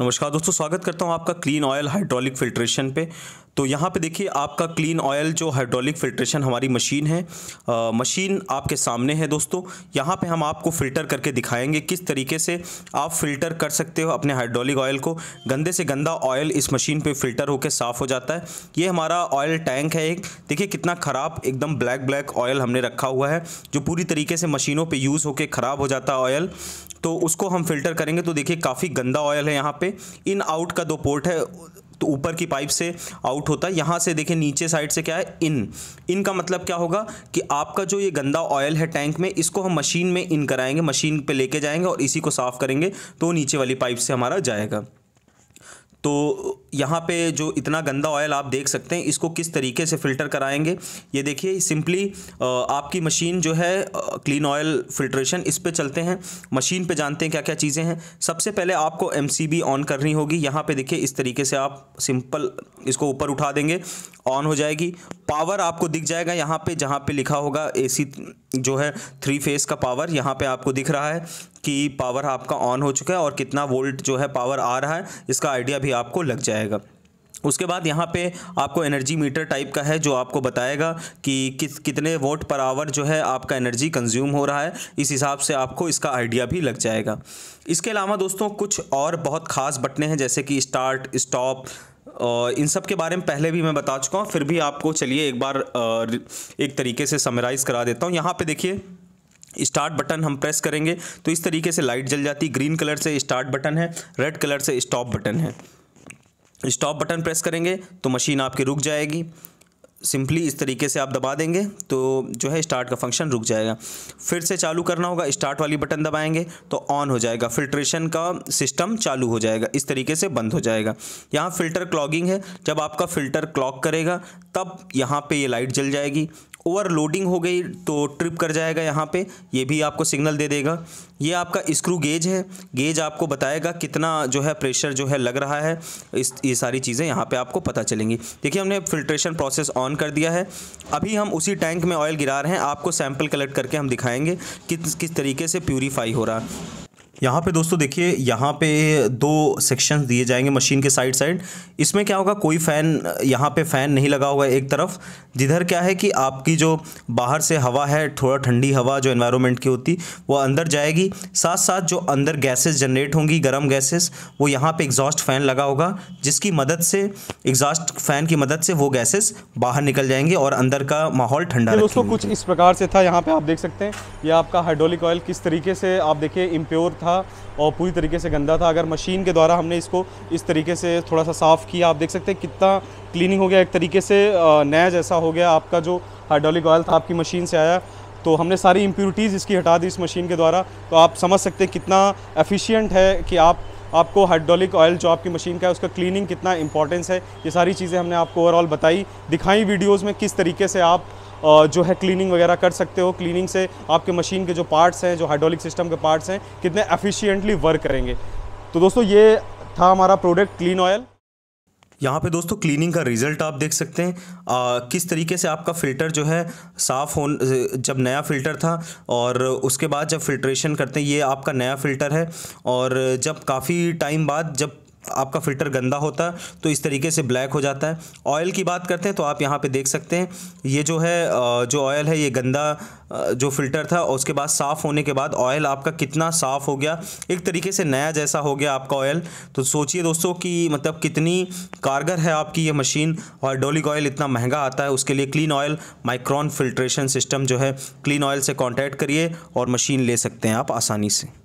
नमस्कार दोस्तों स्वागत करता हूं आपका क्लीन ऑयल हाइड्रोलिक फिल्ट्रेशन पे तो यहाँ पे देखिए आपका क्लीन ऑयल जो हाइड्रोलिक फिल्ट्रेशन हमारी मशीन है आ, मशीन आपके सामने है दोस्तों यहाँ पे हम आपको फ़िल्टर करके दिखाएंगे किस तरीके से आप फ़िल्टर कर सकते हो अपने हाइड्रोलिक ऑयल को गंदे से गंदा ऑयल इस मशीन पर फ़िल्टर होकर साफ़ हो जाता है ये हमारा ऑयल टैंक है एक देखिए कितना ख़राब एकदम ब्लैक ब्लैक ऑयल हमने रखा हुआ है जो पूरी तरीके से मशीनों पर यूज़ होकर ख़राब हो जाता है ऑयल तो उसको हम फिल्टर करेंगे तो देखिए काफ़ी गंदा ऑयल है यहाँ पे इन आउट का दो पोर्ट है तो ऊपर की पाइप से आउट होता है यहाँ से देखिए नीचे साइड से क्या है इन इन का मतलब क्या होगा कि आपका जो ये गंदा ऑयल है टैंक में इसको हम मशीन में इन कराएंगे मशीन पे लेके जाएंगे और इसी को साफ़ करेंगे तो नीचे वाली पाइप से हमारा जाएगा तो यहाँ पे जो इतना गंदा ऑयल आप देख सकते हैं इसको किस तरीके से फ़िल्टर कराएंगे ये देखिए सिंपली आपकी मशीन जो है क्लीन ऑयल फिल्ट्रेशन इस पर चलते हैं मशीन पे जानते हैं क्या क्या चीज़ें हैं सबसे पहले आपको एम ऑन करनी होगी यहाँ पे देखिए इस तरीके से आप सिंपल इसको ऊपर उठा देंगे ऑन हो जाएगी पावर आपको दिख जाएगा यहाँ पर जहाँ पर लिखा होगा ए जो है थ्री फेस का पावर यहाँ पर आपको दिख रहा है कि पावर आपका ऑन हो चुका है और कितना वोल्ट जो है पावर आ रहा है इसका आइडिया भी आपको लग जाएगा उसके बाद यहाँ पे आपको एनर्जी मीटर टाइप का है जो आपको बताएगा कि किस कितने वोट पर आवर जो है आपका एनर्जी कंज्यूम हो रहा है इस हिसाब से आपको इसका आइडिया भी लग जाएगा इसके अलावा दोस्तों कुछ और बहुत ख़ास बटने हैं जैसे कि स्टार्ट स्टॉप इन सब के बारे में पहले भी मैं बता चुका हूँ फिर भी आपको चलिए एक बार एक तरीके से समराइज़ करा देता हूँ यहाँ पर देखिए स्टार्ट बटन हम प्रेस करेंगे तो इस तरीके से लाइट जल जाती ग्रीन कलर से स्टार्ट बटन है रेड कलर से स्टॉप बटन है स्टॉप बटन प्रेस करेंगे तो मशीन आपकी रुक जाएगी सिंपली इस तरीके से आप दबा देंगे तो जो है स्टार्ट का फंक्शन रुक जाएगा फिर से चालू करना होगा स्टार्ट वाली बटन दबाएंगे तो ऑन हो जाएगा फिल्ट्रेशन का सिस्टम चालू हो जाएगा इस तरीके से बंद हो जाएगा यहाँ फ़िल्टर क्लॉगिंग है जब आपका फ़िल्टर क्लॉक करेगा तब यहाँ पे ये लाइट जल जाएगी ओवरलोडिंग हो गई तो ट्रिप कर जाएगा यहाँ पे ये भी आपको सिग्नल दे देगा ये आपका स्क्रू गेज है गेज आपको बताएगा कितना जो है प्रेशर जो है लग रहा है इस ये सारी चीज़ें यहाँ पे आपको पता चलेंगी देखिए हमने फिल्ट्रेशन प्रोसेस ऑन कर दिया है अभी हम उसी टैंक में ऑयल गिरा रहे हैं आपको सैंपल कलेक्ट करके हम दिखाएँगे किस किस तरीके से प्यूरीफाई हो रहा है यहाँ पे दोस्तों देखिए यहाँ पे दो सेक्शन दिए जाएंगे मशीन के साइड साइड इसमें क्या होगा कोई फ़ैन यहाँ पे फ़ैन नहीं लगा होगा एक तरफ जिधर क्या है कि आपकी जो बाहर से हवा है थोड़ा ठंडी हवा जो इन्वायरमेंट की होती वो अंदर जाएगी साथ साथ जो अंदर गैसेज जनरेट होंगी गर्म गैसेज वो यहाँ पर एग्जॉस्ट फ़ैन लगा होगा जिसकी मदद से एग्जॉस्ट फ़ैन की मदद से वो गैसेज बाहर निकल जाएंगे और अंदर का माहौल ठंडा दोस्तों कुछ इस प्रकार से था यहाँ पर आप देख सकते हैं ये आपका हाइड्रोलिक ऑयल किस तरीके से आप देखिए इम्प्योर था था और पूरी तरीके से गंदा था अगर मशीन के द्वारा हमने इसको इस तरीके से थोड़ा सा साफ़ किया आप देख सकते हैं कितना क्लीनिंग हो गया एक तरीके से नया जैसा हो गया आपका जो हाइड्रोलिक ऑयल था आपकी मशीन से आया तो हमने सारी इम्प्यूरिटीज़ इसकी हटा दी इस मशीन के द्वारा तो आप समझ सकते हैं कितना एफिशिएंट है कि आप आपको हाइड्रोलिक ऑयल जो आपकी मशीन का है उसका क्लीनिंग कितना इंपॉर्टेंस है ये सारी चीज़ें हमने आपको ओवरऑल बताई दिखाई वीडियोस में किस तरीके से आप जो है क्लीनिंग वगैरह कर सकते हो क्लीनिंग से आपके मशीन के जो पार्ट्स हैं जो हाइड्रोलिक सिस्टम के पार्ट्स हैं कितने एफिशिएंटली वर्क करेंगे तो दोस्तों ये था हमारा प्रोडक्ट क्लीन ऑयल यहाँ पे दोस्तों क्लीनिंग का रिज़ल्ट आप देख सकते हैं आ, किस तरीके से आपका फ़िल्टर जो है साफ़ हो जब नया फ़िल्टर था और उसके बाद जब फिल्ट्रेशन करते हैं ये आपका नया फ़िल्टर है और जब काफ़ी टाइम बाद जब आपका फ़िल्टर गंदा होता तो इस तरीके से ब्लैक हो जाता है ऑयल की बात करते हैं तो आप यहाँ पे देख सकते हैं ये जो है जो ऑयल है ये गंदा जो फ़िल्टर था उसके बाद साफ़ होने के बाद ऑयल आपका कितना साफ़ हो गया एक तरीके से नया जैसा हो गया आपका ऑयल तो सोचिए दोस्तों कि मतलब कितनी कारगर है आपकी ये मशीन और डोलिक ऑयल इतना महंगा आता है उसके लिए clean oil micron filtration system जो है क्लीन ऑयल से कॉन्टैक्ट करिए और मशीन ले सकते हैं आप आसानी से